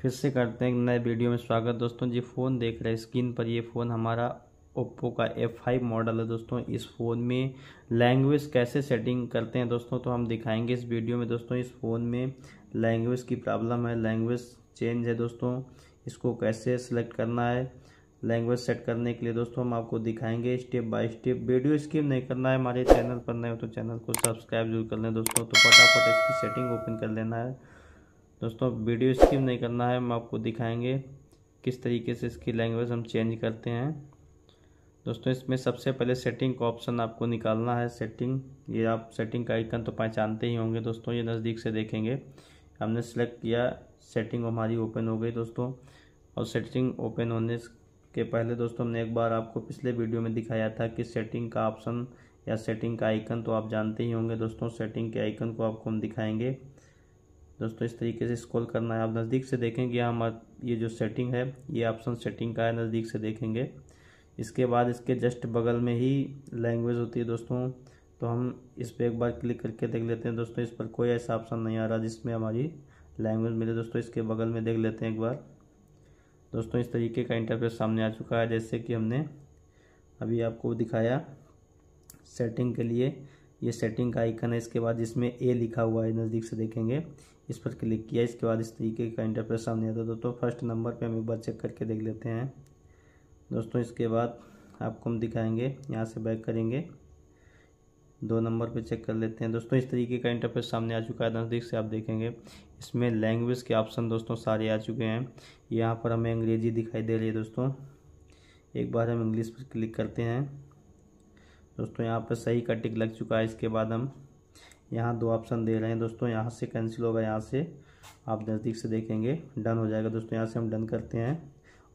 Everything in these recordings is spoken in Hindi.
फिर से करते हैं नए वीडियो में स्वागत दोस्तों जी फ़ोन देख रहे हैं स्क्रीन पर ये फ़ोन हमारा ओप्पो का एफ फाइव मॉडल है दोस्तों इस फ़ोन में लैंग्वेज कैसे सेटिंग करते हैं दोस्तों तो हम दिखाएंगे इस वीडियो में दोस्तों इस फ़ोन में लैंग्वेज की प्रॉब्लम है लैंग्वेज चेंज है दोस्तों इसको कैसे सिलेक्ट करना है लैंग्वेज सेट करने के लिए दोस्तों हम आपको दिखाएंगे step by step video skip नहीं करना है हमारे चैनल पर नए हो तो चैनल को सब्सक्राइब जरूर कर लें दोस्तों तो फटाफट इसकी सेटिंग ओपन कर लेना है दोस्तों वीडियो स्किप नहीं करना है हम आपको दिखाएंगे किस तरीके से इसकी लैंग्वेज हम चेंज करते हैं दोस्तों इसमें सबसे पहले सेटिंग का ऑप्शन आपको निकालना है सेटिंग ये आप सेटिंग का आइकन तो पहचानते ही होंगे दोस्तों ये नज़दीक से देखेंगे हमने सेलेक्ट किया सेटिंग हमारी ओपन हो गई दोस्तों और सेटिंग ओपन होने के पहले दोस्तों हमने एक बार आपको पिछले वीडियो में दिखाया था कि सेटिंग का ऑप्शन या सेटिंग का आइकन तो आप जानते ही होंगे दोस्तों सेटिंग के आइकन को आपको हम दिखाएंगे दोस्तों इस तरीके से स्क्रॉल करना है आप नज़दीक से देखेंगे यहाँ ये जो सेटिंग है ये ऑप्शन सेटिंग का है नज़दीक से देखेंगे इसके बाद इसके जस्ट बगल में ही लैंग्वेज होती है दोस्तों तो हम इस पर एक बार क्लिक करके देख लेते हैं दोस्तों इस पर कोई ऐसा ऑप्शन नहीं आ रहा जिसमें हमारी लैंग्वेज मिले दोस्तों इसके बगल में देख लेते हैं एक बार दोस्तों इस तरीके का इंटरफेस सामने आ चुका है जैसे कि हमने अभी आपको दिखाया सेटिंग के लिए ये सेटिंग का आइकन है इसके बाद इसमें ए लिखा हुआ है नज़दीक से देखेंगे इस पर क्लिक किया इसके बाद इस तरीके का इंटरप्रेस सामने आता है दोस्तों फर्स्ट नंबर पे हम एक बार चेक करके देख लेते हैं दोस्तों इसके बाद आपको हम दिखाएंगे यहाँ से बैक करेंगे दो नंबर पे चेक कर लेते हैं दोस्तों इस तरीके का इंटरफेस सामने आ चुका है नज़दीक से आप देखेंगे इसमें लैंग्वेज के ऑप्शन दोस्तों सारे आ चुके हैं यहाँ पर हमें अंग्रेजी दिखाई दे रही है दोस्तों एक बार हम इंग्लिश पर क्लिक करते हैं दोस्तों यहाँ पर सही का टिक लग चुका है इसके बाद हम यहाँ दो ऑप्शन दे रहे हैं दोस्तों यहाँ से कैंसिल होगा यहाँ से आप नज़दीक से देखेंगे डन हो जाएगा दोस्तों यहाँ से हम डन करते हैं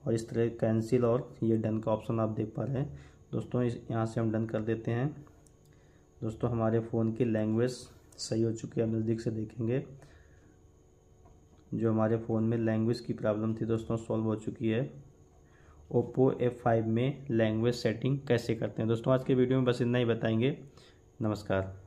और इस तरह कैंसिल और ये डन का ऑप्शन आप देख पा रहे हैं दोस्तों इस यहाँ से हम डन कर देते हैं दोस्तों हमारे फ़ोन की लैंग्वेज सही हो चुकी है नज़दीक से देखेंगे जो हमारे फ़ोन में लैंग्वेज की प्रॉब्लम थी दोस्तों सॉल्व हो चुकी है ओप्पो एफ फाइव में लैंग्वेज सेटिंग कैसे करते हैं दोस्तों आज के वीडियो में बस इतना ही बताएंगे नमस्कार